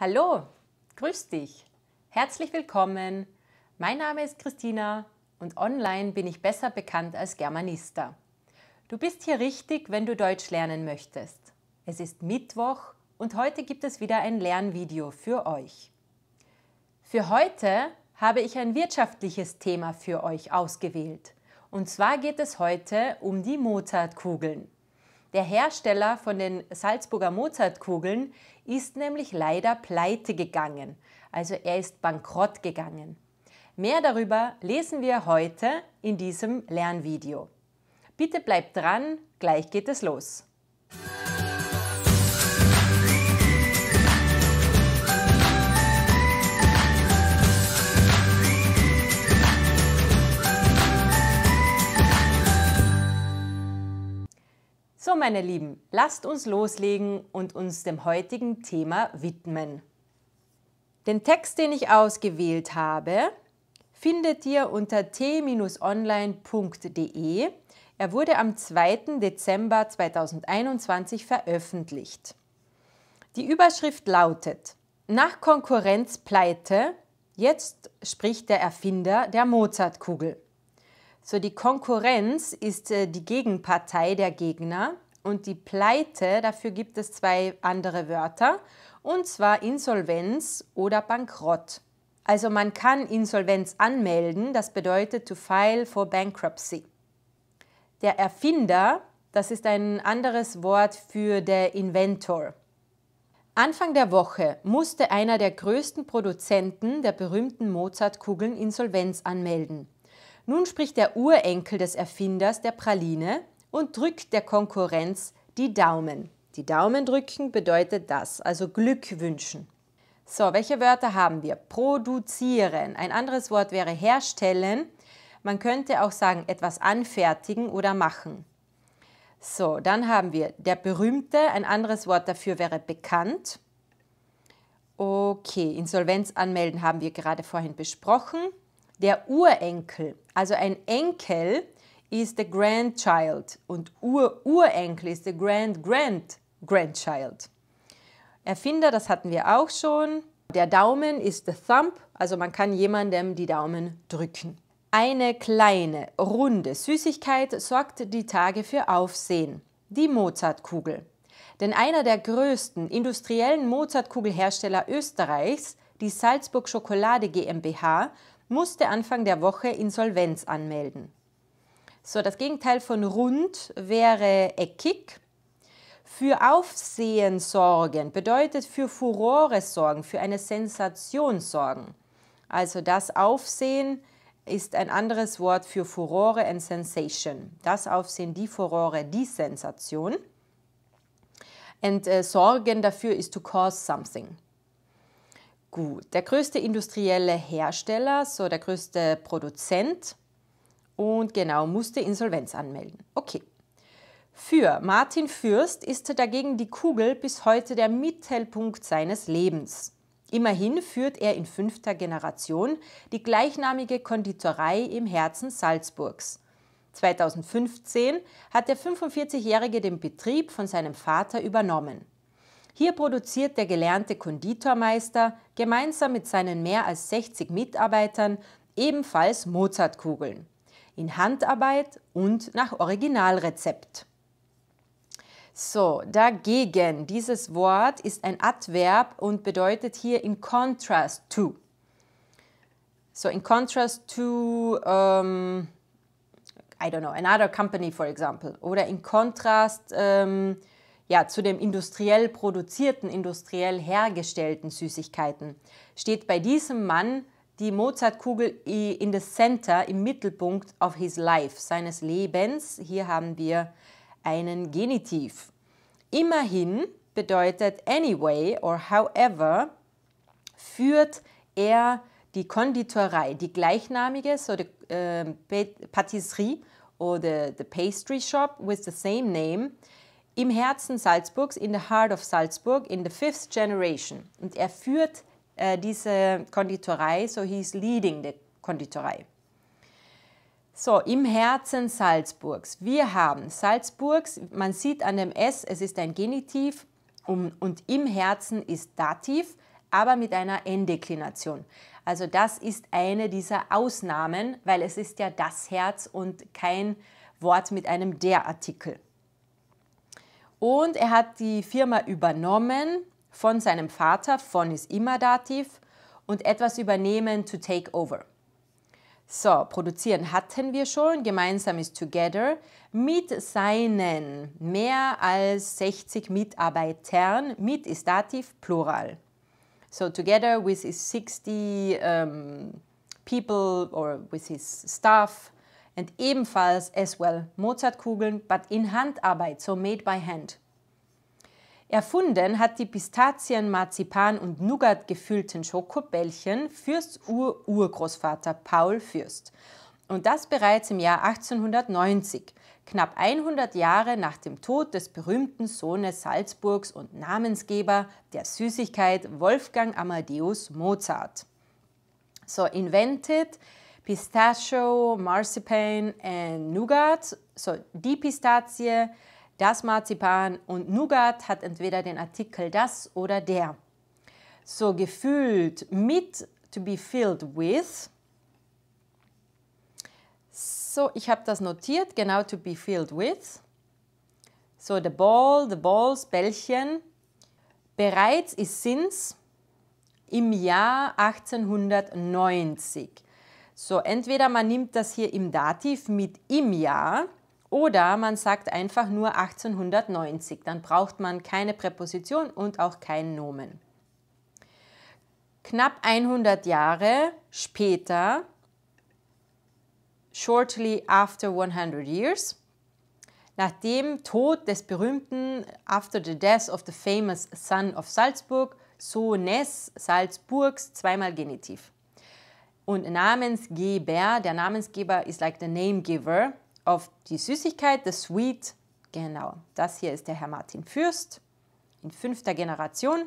Hallo, grüß dich. Herzlich willkommen. Mein Name ist Christina und online bin ich besser bekannt als Germanista. Du bist hier richtig, wenn du Deutsch lernen möchtest. Es ist Mittwoch und heute gibt es wieder ein Lernvideo für euch. Für heute habe ich ein wirtschaftliches Thema für euch ausgewählt. Und zwar geht es heute um die Mozartkugeln. Der Hersteller von den Salzburger Mozartkugeln ist nämlich leider pleite gegangen, also er ist bankrott gegangen. Mehr darüber lesen wir heute in diesem Lernvideo. Bitte bleibt dran, gleich geht es los. meine Lieben, lasst uns loslegen und uns dem heutigen Thema widmen. Den Text, den ich ausgewählt habe, findet ihr unter t-online.de. Er wurde am 2. Dezember 2021 veröffentlicht. Die Überschrift lautet Nach Konkurrenz pleite, jetzt spricht der Erfinder der Mozartkugel. So die Konkurrenz ist äh, die Gegenpartei der Gegner und die Pleite, dafür gibt es zwei andere Wörter, und zwar Insolvenz oder Bankrott. Also man kann Insolvenz anmelden, das bedeutet to file for bankruptcy. Der Erfinder, das ist ein anderes Wort für der Inventor. Anfang der Woche musste einer der größten Produzenten der berühmten Mozartkugeln Insolvenz anmelden. Nun spricht der Urenkel des Erfinders der Praline, und drückt der Konkurrenz die Daumen. Die Daumen drücken bedeutet das, also Glück wünschen. So, welche Wörter haben wir? Produzieren. Ein anderes Wort wäre herstellen. Man könnte auch sagen, etwas anfertigen oder machen. So, dann haben wir der berühmte, ein anderes Wort dafür wäre bekannt. Okay, Insolvenz anmelden haben wir gerade vorhin besprochen. Der Urenkel, also ein Enkel, ist the grandchild und Ur Urenkel ist the grand grand grandchild. Erfinder, das hatten wir auch schon. Der Daumen ist the thumb, also man kann jemandem die Daumen drücken. Eine kleine, runde Süßigkeit sorgt die Tage für Aufsehen. Die Mozartkugel. Denn einer der größten industriellen Mozartkugelhersteller Österreichs, die Salzburg Schokolade GmbH, musste Anfang der Woche Insolvenz anmelden. So, das Gegenteil von rund wäre eckig. Für Aufsehen sorgen bedeutet für Furore sorgen, für eine Sensation sorgen. Also das Aufsehen ist ein anderes Wort für Furore and Sensation. Das Aufsehen, die Furore, die Sensation. Und äh, sorgen dafür ist to cause something. Gut, der größte industrielle Hersteller, so der größte Produzent und genau musste Insolvenz anmelden. Okay. Für Martin Fürst ist dagegen die Kugel bis heute der Mittelpunkt seines Lebens. Immerhin führt er in fünfter Generation die gleichnamige Konditorei im Herzen Salzburgs. 2015 hat der 45-Jährige den Betrieb von seinem Vater übernommen. Hier produziert der gelernte Konditormeister gemeinsam mit seinen mehr als 60 Mitarbeitern ebenfalls Mozartkugeln in Handarbeit und nach Originalrezept. So, dagegen, dieses Wort ist ein Adverb und bedeutet hier in contrast to. So, in contrast to, um, ähm, I don't know, another company, for example. Oder in contrast um, ähm, ja, zu dem industriell produzierten, industriell hergestellten Süßigkeiten steht bei diesem Mann die Mozartkugel in the center, im Mittelpunkt of his life, seines Lebens. Hier haben wir einen Genitiv. Immerhin bedeutet anyway or however führt er die Konditorei, die gleichnamige, so die äh, Patisserie oder the pastry shop with the same name, im Herzen Salzburgs, in the heart of Salzburg, in the fifth generation. Und er führt äh, diese Konditorei, so hieß Leading the Konditorei. So, im Herzen Salzburgs. Wir haben Salzburgs, man sieht an dem S, es ist ein Genitiv und im Herzen ist Dativ, aber mit einer Endeklination. Also das ist eine dieser Ausnahmen, weil es ist ja das Herz und kein Wort mit einem der Artikel. Und er hat die Firma übernommen von seinem Vater, von ist immer Dativ, und etwas übernehmen, to take over. So, produzieren hatten wir schon, gemeinsam ist Together, mit seinen mehr als 60 Mitarbeitern, mit ist Dativ, Plural. So, together with his 60 um, ähm, people or with his staff and ebenfalls as well Mozartkugeln, but in Handarbeit, so made by hand. Erfunden hat die Pistazien-, Marzipan- und Nougat gefüllten Schokobällchen Fürsts Ur-Urgroßvater Paul Fürst. Und das bereits im Jahr 1890, knapp 100 Jahre nach dem Tod des berühmten Sohnes Salzburgs und Namensgeber der Süßigkeit Wolfgang Amadeus Mozart. So invented pistachio, marzipan and nougat, so die Pistazie, das Marzipan und Nougat hat entweder den Artikel das oder der. So gefüllt mit, to be filled with. So, ich habe das notiert, genau to be filled with. So, the ball, the balls, Bällchen. Bereits ist sind's im Jahr 1890. So, entweder man nimmt das hier im Dativ mit im Jahr oder man sagt einfach nur 1890, dann braucht man keine Präposition und auch keinen Nomen. Knapp 100 Jahre später, shortly after 100 years, nach dem Tod des berühmten After the Death of the Famous Son of Salzburg, Sohnes Salzburgs, zweimal Genitiv. Und Namensgeber, der Namensgeber ist like the name giver, auf die Süßigkeit, the sweet. Genau, das hier ist der Herr Martin Fürst in fünfter Generation.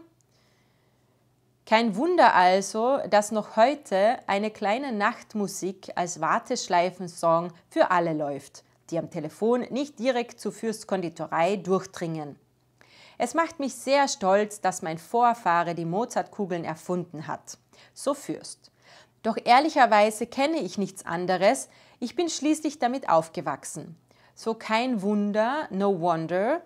Kein Wunder also, dass noch heute eine kleine Nachtmusik als Warteschleifensong für alle läuft, die am Telefon nicht direkt zu Fürst Konditorei durchdringen. Es macht mich sehr stolz, dass mein Vorfahre die Mozartkugeln erfunden hat. So Fürst. Doch ehrlicherweise kenne ich nichts anderes, ich bin schließlich damit aufgewachsen. So kein Wunder, no wonder,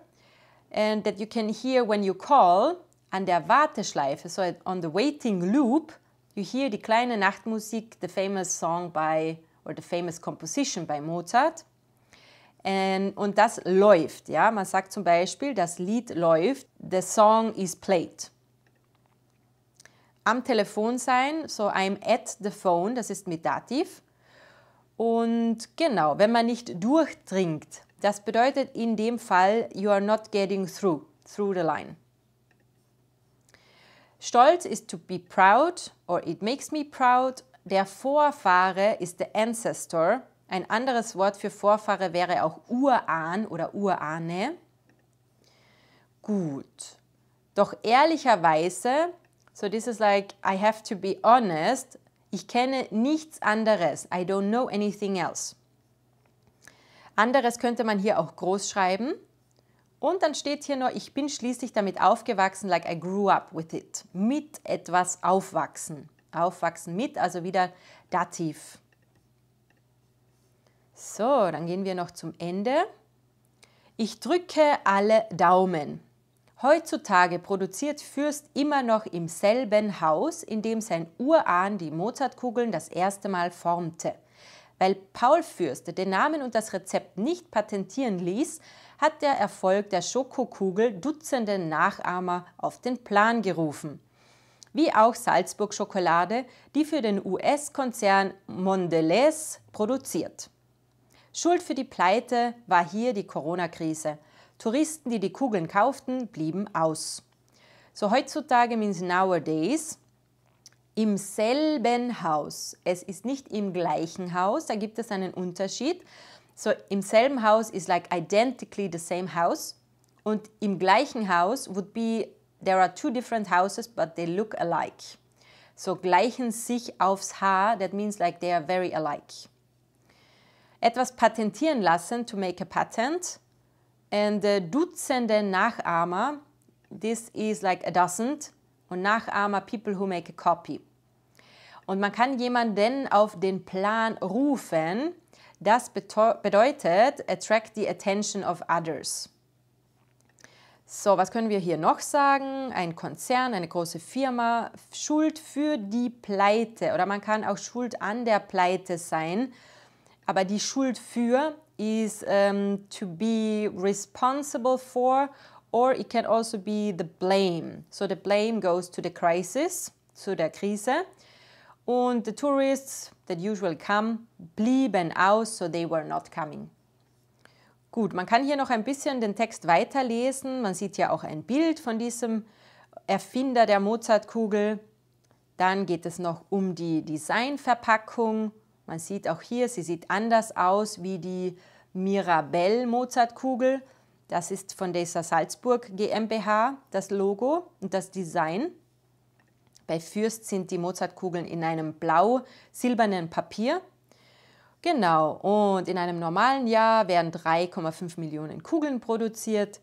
and that you can hear when you call an der Warteschleife, so on the waiting loop, you hear die kleine Nachtmusik, the famous song by or the famous composition by Mozart. And, und das läuft, ja. Man sagt zum Beispiel, das Lied läuft, the song is played. Am Telefon sein, so I'm at the phone, das ist mit Dativ. Und genau, wenn man nicht durchdringt, das bedeutet in dem Fall, you are not getting through, through the line. Stolz ist to be proud or it makes me proud. Der Vorfahre ist the ancestor. Ein anderes Wort für Vorfahre wäre auch Urahn oder Urahne. Gut. Doch ehrlicherweise, so this is like, I have to be honest, ich kenne nichts anderes. I don't know anything else. Anderes könnte man hier auch groß schreiben. Und dann steht hier nur, ich bin schließlich damit aufgewachsen, like I grew up with it. Mit etwas aufwachsen. Aufwachsen mit, also wieder Dativ. So, dann gehen wir noch zum Ende. Ich drücke alle Daumen. Heutzutage produziert Fürst immer noch im selben Haus, in dem sein Urahn die Mozartkugeln das erste Mal formte. Weil Paul Fürst den Namen und das Rezept nicht patentieren ließ, hat der Erfolg der Schokokugel Dutzende Nachahmer auf den Plan gerufen. Wie auch Salzburg Schokolade, die für den US-Konzern Mondelez produziert. Schuld für die Pleite war hier die Corona-Krise – Touristen, die die Kugeln kauften, blieben aus. So heutzutage means nowadays im selben Haus. Es ist nicht im gleichen Haus, da gibt es einen Unterschied. So im selben Haus ist like identically the same house und im gleichen Haus would be there are two different houses but they look alike. So gleichen sich aufs Haar, that means like they are very alike. Etwas patentieren lassen to make a patent and uh, Dutzende Nachahmer. This is like a dozen. Und Nachahmer, people who make a copy. Und man kann jemanden auf den Plan rufen. Das bedeutet, attract the attention of others. So, was können wir hier noch sagen? Ein Konzern, eine große Firma, Schuld für die Pleite oder man kann auch Schuld an der Pleite sein, aber die Schuld für is um, to be responsible for, or it can also be the blame. So the blame goes to the crisis, zu der Krise. Und the tourists that usually come blieben aus, so they were not coming. Gut, man kann hier noch ein bisschen den Text weiterlesen. Man sieht ja auch ein Bild von diesem Erfinder der Mozartkugel. Dann geht es noch um die Designverpackung man sieht auch hier, sie sieht anders aus wie die Mirabelle Mozartkugel. Das ist von dieser Salzburg GmbH das Logo und das Design. Bei Fürst sind die Mozartkugeln in einem blau-silbernen Papier. Genau, und in einem normalen Jahr werden 3,5 Millionen Kugeln produziert.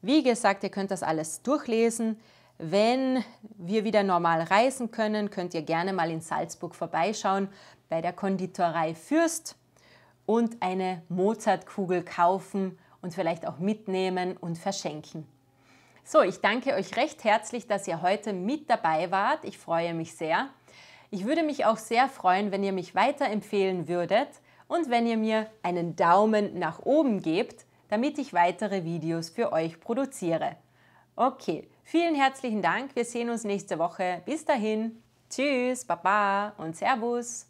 Wie gesagt, ihr könnt das alles durchlesen. Wenn wir wieder normal reisen können, könnt ihr gerne mal in Salzburg vorbeischauen bei der Konditorei Fürst und eine Mozartkugel kaufen und vielleicht auch mitnehmen und verschenken. So, ich danke euch recht herzlich, dass ihr heute mit dabei wart. Ich freue mich sehr. Ich würde mich auch sehr freuen, wenn ihr mich weiterempfehlen würdet und wenn ihr mir einen Daumen nach oben gebt, damit ich weitere Videos für euch produziere. Okay, Vielen herzlichen Dank. Wir sehen uns nächste Woche. Bis dahin. Tschüss, Baba und Servus.